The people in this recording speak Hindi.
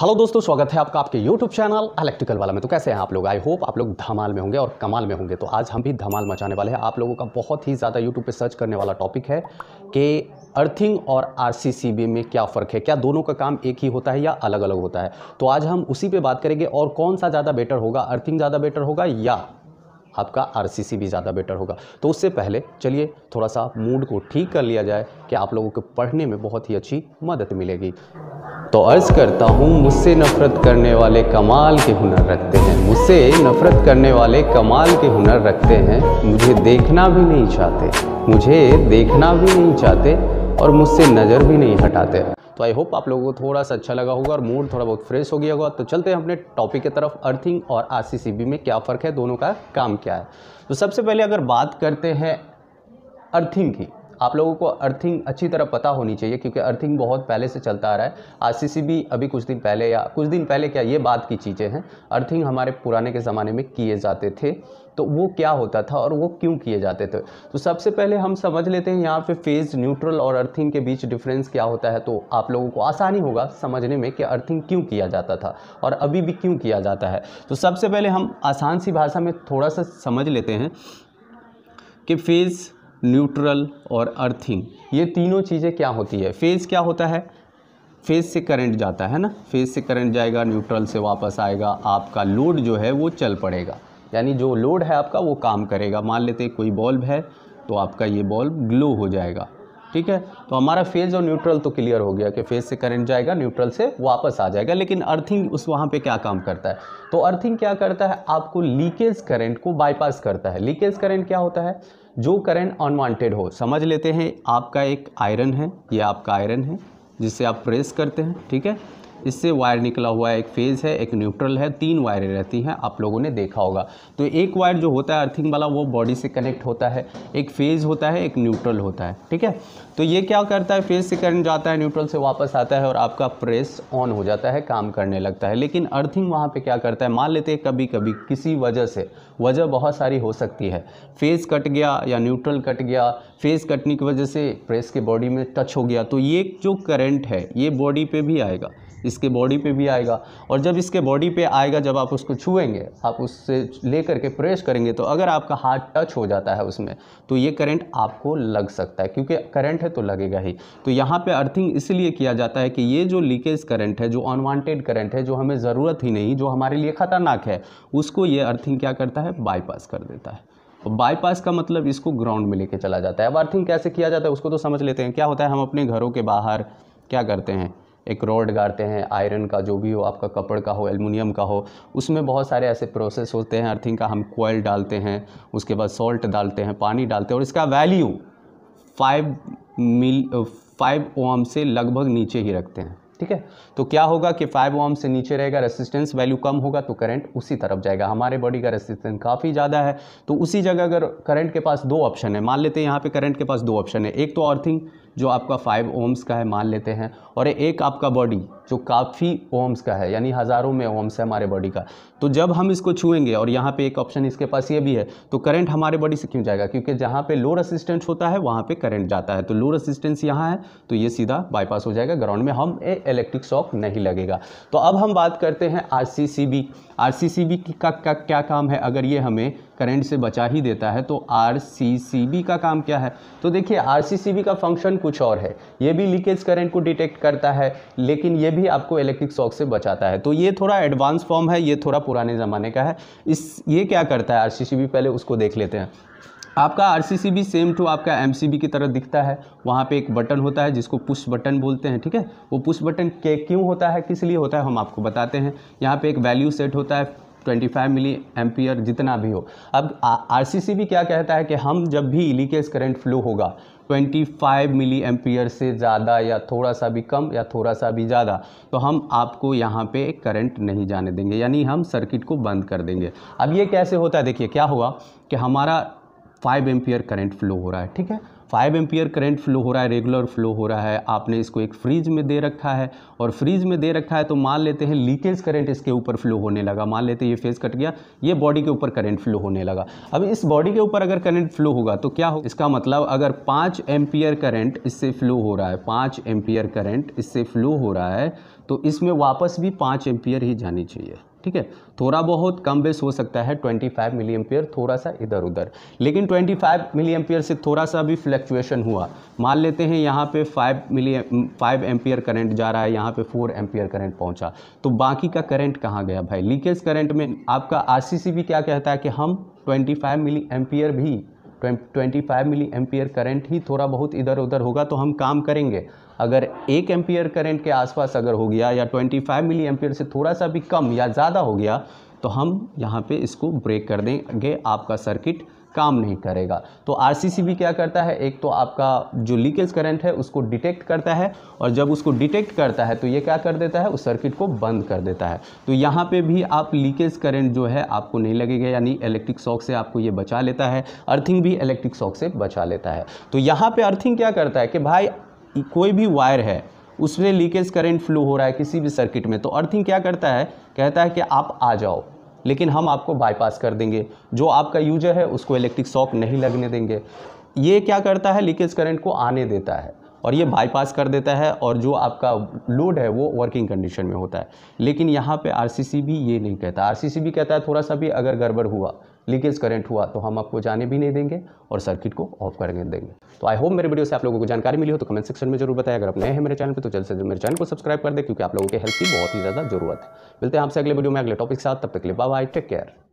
हेलो दोस्तों स्वागत है आपका आपके यूट्यूब चैनल इलेक्ट्रिकल वाला में तो कैसे हैं आप लोग आई होप आप लोग धमाल में होंगे और कमाल में होंगे तो आज हम भी धमाल मचाने वाले हैं आप लोगों का बहुत ही ज़्यादा यूट्यूब पे सर्च करने वाला टॉपिक है कि अर्थिंग और आर में क्या फ़र्क है क्या दोनों का काम एक ही होता है या अलग अलग होता है तो आज हम उसी पर बात करेंगे और कौन सा ज़्यादा बेटर होगा अर्थिंग ज़्यादा बेटर होगा या आपका आरसीसी भी ज़्यादा बेटर होगा तो उससे पहले चलिए थोड़ा सा मूड को ठीक कर लिया जाए कि आप लोगों को पढ़ने में बहुत ही अच्छी मदद मिलेगी तो अर्ज़ करता हूँ मुझसे नफ़रत करने वाले कमाल के हुनर रखते हैं मुझसे नफ़रत करने वाले कमाल के हुनर रखते हैं मुझे देखना भी नहीं चाहते मुझे देखना भी नहीं चाहते और मुझसे नज़र भी नहीं हटाते तो आई होप आप लोगों को थोड़ा सा अच्छा लगा होगा और मूड थोड़ा बहुत फ्रेश हो गया होगा तो चलते हैं अपने टॉपिक की तरफ अर्थिंग और आर में क्या फ़र्क है दोनों का काम क्या है तो सबसे पहले अगर बात करते हैं अर्थिंग की आप लोगों को अर्थिंग अच्छी तरह पता होनी चाहिए क्योंकि अर्थिंग बहुत पहले से चलता आ रहा है सी भी अभी कुछ दिन पहले या कुछ दिन पहले क्या ये बात की चीज़ें हैं अर्थिंग हमारे पुराने के ज़माने में किए जाते थे तो वो क्या होता था और वो क्यों किए जाते थे तो सबसे पहले हम समझ लेते हैं यहाँ पे फेज न्यूट्रल और अर्थिंग के बीच डिफरेंस क्या होता है तो आप लोगों को आसानी होगा समझने में कि अर्थिंग क्यों किया जाता था और अभी भी क्यों किया जाता है तो सबसे पहले हम आसान सी भाषा में थोड़ा सा समझ लेते हैं कि फेज़ न्यूट्रल और अर्थिंग ये तीनों चीज़ें क्या होती है फेज़ क्या होता है फेज़ से करंट जाता है ना फेज़ से करंट जाएगा न्यूट्रल से वापस आएगा आपका लोड जो है वो चल पड़ेगा यानी जो लोड है आपका वो काम करेगा मान लेते कोई बल्ब है तो आपका ये बल्ब ग्लो हो जाएगा ठीक है तो हमारा फेज और न्यूट्रल तो क्लियर हो गया कि फेज से करंट जाएगा न्यूट्रल से वापस आ जाएगा लेकिन अर्थिंग उस वहाँ पे क्या काम करता है तो अर्थिंग क्या करता है आपको लीकेज करंट को बाईपास करता है लीकेज करंट क्या होता है जो करंट अनवांटेड हो समझ लेते हैं आपका एक आयरन है ये आपका आयरन है जिसे आप प्रेस करते हैं ठीक है इससे वायर निकला हुआ है एक फेज़ है एक न्यूट्रल है तीन वायरें रहती हैं आप लोगों ने देखा होगा तो एक वायर जो होता है अर्थिंग वाला वो बॉडी से कनेक्ट होता है एक फेज़ होता है एक न्यूट्रल होता है ठीक है तो ये क्या करता है फेज़ से करंट जाता है न्यूट्रल से वापस आता है और आपका प्रेस ऑन हो जाता है काम करने लगता है लेकिन अर्थिंग वहाँ पर क्या करता है मान लेते हैं कभी कभी किसी वजह से वजह बहुत सारी हो सकती है फेज़ कट गया या न्यूट्रल कट गया फेज़ कटने की वजह से प्रेस के बॉडी में टच हो गया तो ये जो करंट है ये बॉडी पे भी आएगा इसके बॉडी पे भी आएगा और जब इसके बॉडी पे आएगा जब आप उसको छुएंगे आप उससे ले करके प्रेस करेंगे तो अगर आपका हाथ टच हो जाता है उसमें तो ये करंट आपको लग सकता है क्योंकि करंट है तो लगेगा ही तो यहाँ पर अर्थिंग इसलिए किया जाता है कि ये जो लीकेज करंट है जो अनवांटेड करंट है जो हमें ज़रूरत ही नहीं जो हमारे लिए ख़तरनाक है उसको ये अर्थिंग क्या करता है बाईपास कर देता है बाईपास का मतलब इसको ग्राउंड में लेके चला जाता है अब अर्थिंग कैसे किया जाता है उसको तो समझ लेते हैं क्या होता है हम अपने घरों के बाहर क्या करते हैं एक रोड गाड़ते हैं आयरन का जो भी हो आपका कपड़ का हो एलमिनियम का हो उसमें बहुत सारे ऐसे प्रोसेस होते हैं अर्थिंग का हम कोयल डालते हैं उसके बाद सॉल्ट डालते हैं पानी डालते हैं और इसका value five mil five ohm से लगभग नीचे ही रखते हैं ठीक है तो क्या होगा कि फाइव ओम से नीचे रहेगा रेसिस्टेंस वैल्यू कम होगा तो करंट उसी तरफ जाएगा हमारे बॉडी का रेसिस्टेंस काफ़ी ज़्यादा है तो उसी जगह अगर करंट के पास दो ऑप्शन है मान लेते हैं यहाँ पे करंट के पास दो ऑप्शन है एक तो अर्थिंग जो आपका फाइव ओम्स का है मान लेते हैं और एक आपका बॉडी जो काफ़ी ओम्स का है यानी हज़ारों में ओम्स है हमारे बॉडी का तो जब हम इसको छुएंगे और यहाँ पे एक ऑप्शन इसके पास ये भी है तो करंट हमारे बॉडी से क्यों जाएगा क्योंकि जहाँ पे लो रसिस्टेंस होता है वहाँ पे करंट जाता है तो लो रसिस्टेंस यहाँ है तो ये सीधा बाईपास हो जाएगा ग्राउंड में हम इलेक्ट्रिक शॉक नहीं लगेगा तो अब हम बात करते हैं आर सी बी का क्या काम है अगर ये हमें करंट से बचा ही देता है तो आर सी सी बी का काम क्या है तो देखिए आर सी सी बी का फंक्शन कुछ और है ये भी लीकेज करंट को डिटेक्ट करता है लेकिन ये भी आपको इलेक्ट्रिक शॉक से बचाता है तो ये थोड़ा एडवांस फॉर्म है ये थोड़ा पुराने ज़माने का है इस ये क्या करता है आर सी सी बी पहले उसको देख लेते हैं आपका आर बी सेम टू आपका एम की तरह दिखता है वहाँ पे एक बटन होता है जिसको पुश बटन बोलते हैं ठीक है वो पुश बटन के क्यों होता है किस लिए होता है हम आपको बताते हैं यहाँ पे एक वैल्यू सेट होता है 25 मिली एम्पियर जितना भी हो अब आर भी क्या कहता है कि हम जब भी लीकेज करंट फ्लो होगा 25 मिली एम्पियर से ज़्यादा या थोड़ा सा भी कम या थोड़ा सा भी ज़्यादा तो हम आपको यहाँ पे करंट नहीं जाने देंगे यानी हम सर्किट को बंद कर देंगे अब ये कैसे होता है देखिए क्या हुआ कि हमारा 5 एम्पियर करंट फ्लो हो रहा है ठीक है फाइव एम्पियर करेंट फ्लो हो रहा है रेगुलर फ्लो हो रहा है आपने इसको एक फ्रिज में दे रखा है और फ्रिज में दे रखा है तो मान लेते हैं लीकेज करंट इसके ऊपर फ्लो होने लगा मान लेते हैं ये फेस कट गया ये बॉडी के ऊपर करंट फ्लो होने लगा अब इस बॉडी के ऊपर अगर करंट फ्लो होगा तो क्या हो इसका मतलब अगर पाँच एम्पियर करेंट इससे फ्लो हो रहा है पाँच एम्पियर करेंट इससे फ्लो हो रहा है तो इसमें वापस भी पाँच एम्पियर ही जानी चाहिए ठीक है थोड़ा बहुत कम बेस हो सकता है 25 फाइव मिली एम्पियर थोड़ा सा इधर उधर लेकिन 25 फाइव मिली एम्पियर से थोड़ा सा भी फ्लैक्चुएशन हुआ मान लेते हैं यहाँ पे 5 मिली 5 एम्पियर करंट जा रहा है यहाँ पे 4 एम्पियर करंट पहुँचा तो बाकी का करंट कहाँ गया भाई लीकेज करंट में आपका आर भी क्या कहता है कि हम ट्वेंटी मिली एम्पियर भी फाइव मिली एम्पियर करंट ही थोड़ा बहुत इधर उधर होगा तो हम काम करेंगे अगर एक एम्पियर करेंट के आसपास अगर हो गया या 25 मिली एम्पियर से थोड़ा सा भी कम या ज़्यादा हो गया तो हम यहाँ पे इसको ब्रेक कर देंगे आपका सर्किट काम नहीं करेगा तो आर भी क्या करता है एक तो आपका जो लीकेज करंट है उसको डिटेक्ट करता है और जब उसको डिटेक्ट करता है तो ये क्या कर देता है उस सर्किट को बंद कर देता है तो यहाँ पे भी आप लीकेज करंट जो है आपको नहीं लगेगा यानी इलेक्ट्रिक शॉक से आपको ये बचा लेता है अर्थिंग भी इलेक्ट्रिक शॉक से बचा लेता है तो यहाँ पर अर्थिंग क्या करता है कि भाई कोई भी वायर है उसमें लीकेज करंट फ्लो हो रहा है किसी भी सर्किट में तो अर्थिंग क्या करता है कहता है कि आप आ जाओ लेकिन हम आपको बाईपास कर देंगे जो आपका यूजर है उसको इलेक्ट्रिक शॉक नहीं लगने देंगे ये क्या करता है लीकेज करंट को आने देता है और ये बाईपास कर देता है और जो आपका लोड है वो वर्किंग कंडीशन में होता है लेकिन यहाँ पे आरसीसी भी ये नहीं कहता आरसीसी भी कहता है थोड़ा सा भी अगर गड़बड़ हुआ लीकेज करंट हुआ तो हम आपको जाने भी नहीं देंगे और सर्किट को ऑफ करने देंगे तो आई होप मेरे वीडियो से आप लोगों को जानकारी मिली हो तो कमेंट सेक्शन में जरूर बताएं अगर आप नए हैं मेरे चैनल पर तो जल्द से जल्द मेरे चैनल को सब्सक्राइब कर दें क्योंकि आप लोगों के हेल्प की बहुत ही ज़्यादा जरूरत है मिलते हैं आपसे अगले वीडियो में अगले टॉपिक के साथ तब तक के लिए बाय टेक केयर